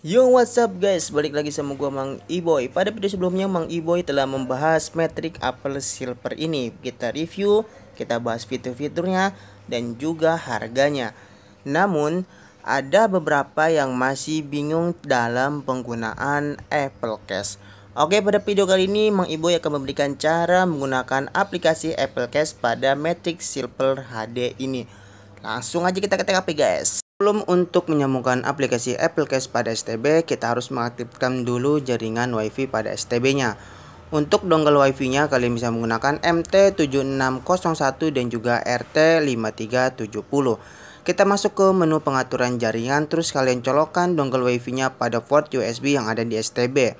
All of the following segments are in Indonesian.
Yo what's up guys, balik lagi sama gua Mang Iboy. E Pada video sebelumnya Mang Iboy e telah membahas metrik Apple Silver ini. Kita review, kita bahas fitur-fiturnya dan juga harganya. Namun ada beberapa yang masih bingung dalam penggunaan Apple Cash. Oke, pada video kali ini Mang Iboy akan memberikan cara menggunakan aplikasi Apple Cash pada metrik Silver HD ini. Langsung aja kita ke TKP guys. Sebelum untuk menyambungkan aplikasi Apple Cash pada STB, kita harus mengaktifkan dulu jaringan WiFi pada STB-nya. Untuk dongle WiFi-nya, kalian bisa menggunakan MT7601 dan juga RT5370. Kita masuk ke menu pengaturan jaringan, terus kalian colokkan dongle WiFi-nya pada port USB yang ada di STB.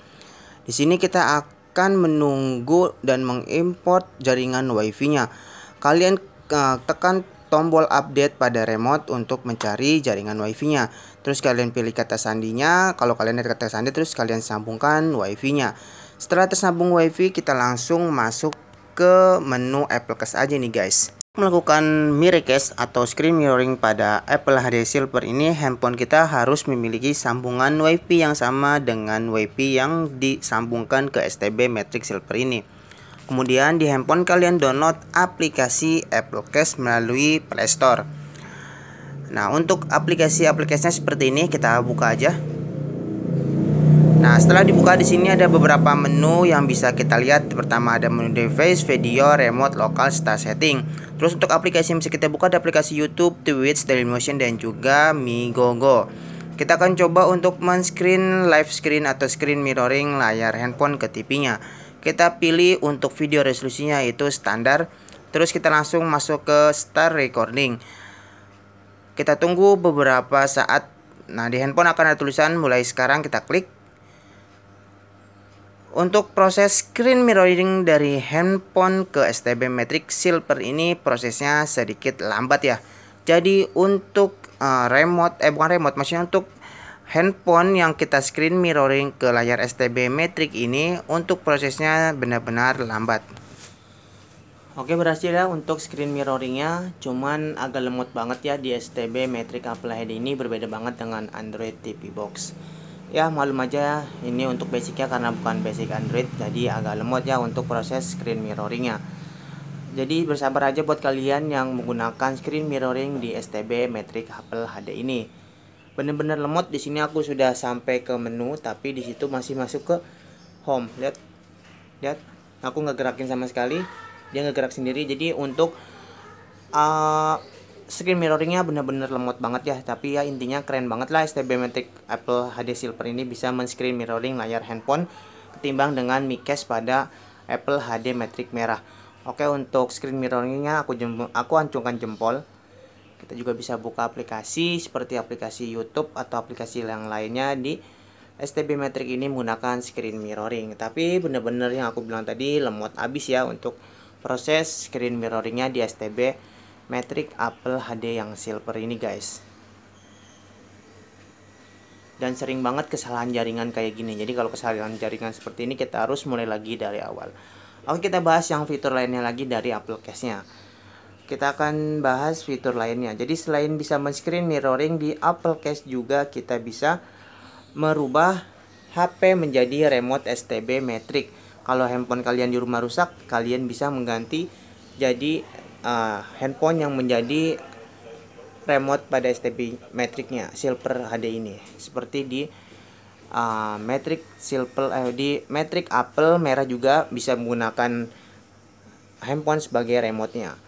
Di sini kita akan menunggu dan mengimport jaringan WiFi-nya. Kalian eh, tekan tombol update pada remote untuk mencari jaringan wifi-nya. Terus kalian pilih kata sandinya, kalau kalian ada kata sandi terus kalian sambungkan wifi-nya. Setelah tersambung wifi, kita langsung masuk ke menu Apple Applecast aja nih guys melakukan mirrorcast atau screen mirroring pada Apple HD Silver ini handphone kita harus memiliki sambungan WiFi yang sama dengan WiFi yang disambungkan ke STB Matrix Silver ini Kemudian di handphone kalian download aplikasi Apple Cash melalui Play Store. Nah, untuk aplikasi-aplikasinya seperti ini kita buka aja. Nah, setelah dibuka di sini ada beberapa menu yang bisa kita lihat. Pertama ada menu device, video, remote, lokal, Start setting. Terus untuk aplikasi yang bisa kita buka ada aplikasi YouTube, Twitch, Dailymotion dan juga Migogo. Kita akan coba untuk men-screen live screen atau screen mirroring layar handphone ke TV-nya kita pilih untuk video resolusinya itu standar terus kita langsung masuk ke start recording kita tunggu beberapa saat nah di handphone akan ada tulisan mulai sekarang kita klik untuk proses screen mirroring dari handphone ke STB Matrix Silver ini prosesnya sedikit lambat ya jadi untuk eh, remote eh bukan remote maksudnya untuk handphone yang kita screen mirroring ke layar STB Matrix ini untuk prosesnya benar-benar lambat Oke berhasil ya untuk screen mirroringnya cuman agak lemot banget ya di STB Matrix Apple Head ini berbeda banget dengan Android TV Box ya malum aja ya ini untuk basicnya karena bukan basic Android jadi agak lemot ya untuk proses screen mirroringnya jadi bersabar aja buat kalian yang menggunakan screen mirroring di STB Matrix Apple HD ini benar-benar lemot di sini aku sudah sampai ke menu tapi di situ masih masuk ke home lihat lihat aku nggak gerakin sama sekali dia nggak gerak sendiri jadi untuk uh, screen mirroringnya benar-benar lemot banget ya tapi ya intinya keren banget lah STB Matic Apple HD Silver ini bisa men-screen mirroring layar handphone ketimbang dengan miCash pada Apple HD metric merah oke untuk screen mirroringnya aku jempol, aku ancungkan jempol kita juga bisa buka aplikasi seperti aplikasi YouTube atau aplikasi yang lainnya di STB Metric ini menggunakan screen mirroring. Tapi benar-benar yang aku bilang tadi lemot abis ya untuk proses screen mirroringnya di STB Metric Apple HD yang silver ini guys. Dan sering banget kesalahan jaringan kayak gini. Jadi kalau kesalahan jaringan seperti ini kita harus mulai lagi dari awal. Oke kita bahas yang fitur lainnya lagi dari Apple Cash nya kita akan bahas fitur lainnya. Jadi selain bisa men-screen mirroring di Apple Cash juga kita bisa merubah HP menjadi remote STB metric. Kalau handphone kalian di rumah rusak, kalian bisa mengganti jadi uh, handphone yang menjadi remote pada STB metricnya silver HD ini. Seperti di uh, metric silver eh, di metric Apple merah juga bisa menggunakan handphone sebagai remote-nya.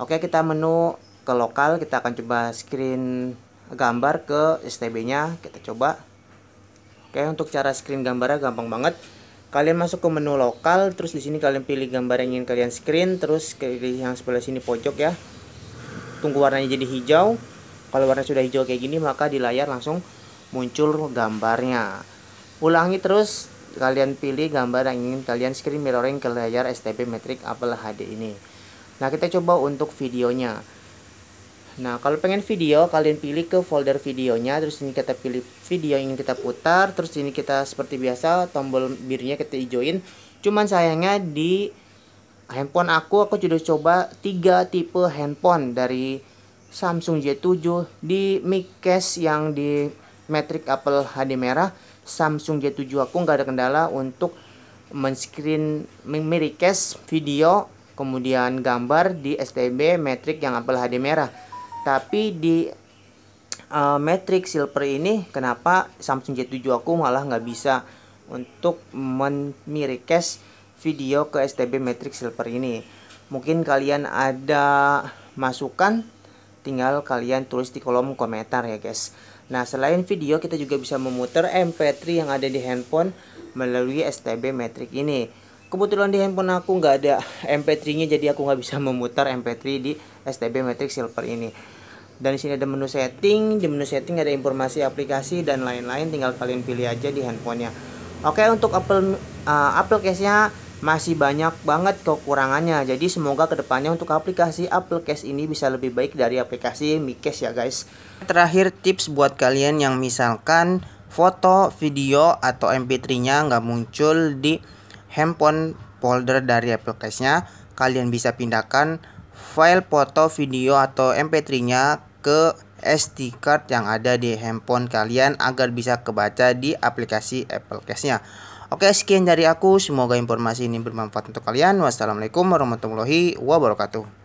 Oke kita menu ke lokal kita akan coba screen gambar ke STB nya kita coba Oke untuk cara screen gambarnya gampang banget kalian masuk ke menu lokal terus di sini kalian pilih gambar yang ingin kalian screen terus pilih yang sebelah sini pojok ya tunggu warnanya jadi hijau kalau warna sudah hijau kayak gini maka di layar langsung muncul gambarnya ulangi terus kalian pilih gambar yang ingin kalian screen mirroring ke layar STB Matrix Apple HD ini Nah, kita coba untuk videonya. Nah, kalau pengen video, kalian pilih ke folder videonya, terus ini kita pilih video yang ingin kita putar, terus ini kita seperti biasa tombol birunya kita hijauin. Cuman sayangnya di handphone aku aku sudah coba tiga tipe handphone dari Samsung J7 di mic case yang di metric Apple HD merah, Samsung J7 aku nggak ada kendala untuk men-screen mirror video kemudian gambar di STB Metric yang apel HD merah tapi di uh, silver ini kenapa Samsung J7 aku malah nggak bisa untuk memirikes video ke STB Metric silver ini mungkin kalian ada masukan tinggal kalian tulis di kolom komentar ya guys Nah selain video kita juga bisa memutar MP3 yang ada di handphone melalui STB Matrix ini kebetulan di handphone aku nggak ada MP3-nya jadi aku nggak bisa memutar MP3 di STB Matrix Silver ini. Dan di sini ada menu setting, di menu setting ada informasi aplikasi dan lain-lain, tinggal kalian pilih aja di handphonenya. Oke, untuk Apple uh, Apple Case-nya masih banyak banget kekurangannya. Jadi semoga kedepannya untuk aplikasi Apple Case ini bisa lebih baik dari aplikasi Mi Case ya guys. Terakhir tips buat kalian yang misalkan foto, video atau MP3-nya nggak muncul di handphone folder dari Apple Cache-nya, kalian bisa pindahkan file foto, video, atau mp3-nya ke SD card yang ada di handphone kalian agar bisa kebaca di aplikasi Apple Cash-nya. Oke, sekian dari aku. Semoga informasi ini bermanfaat untuk kalian. Wassalamualaikum warahmatullahi wabarakatuh.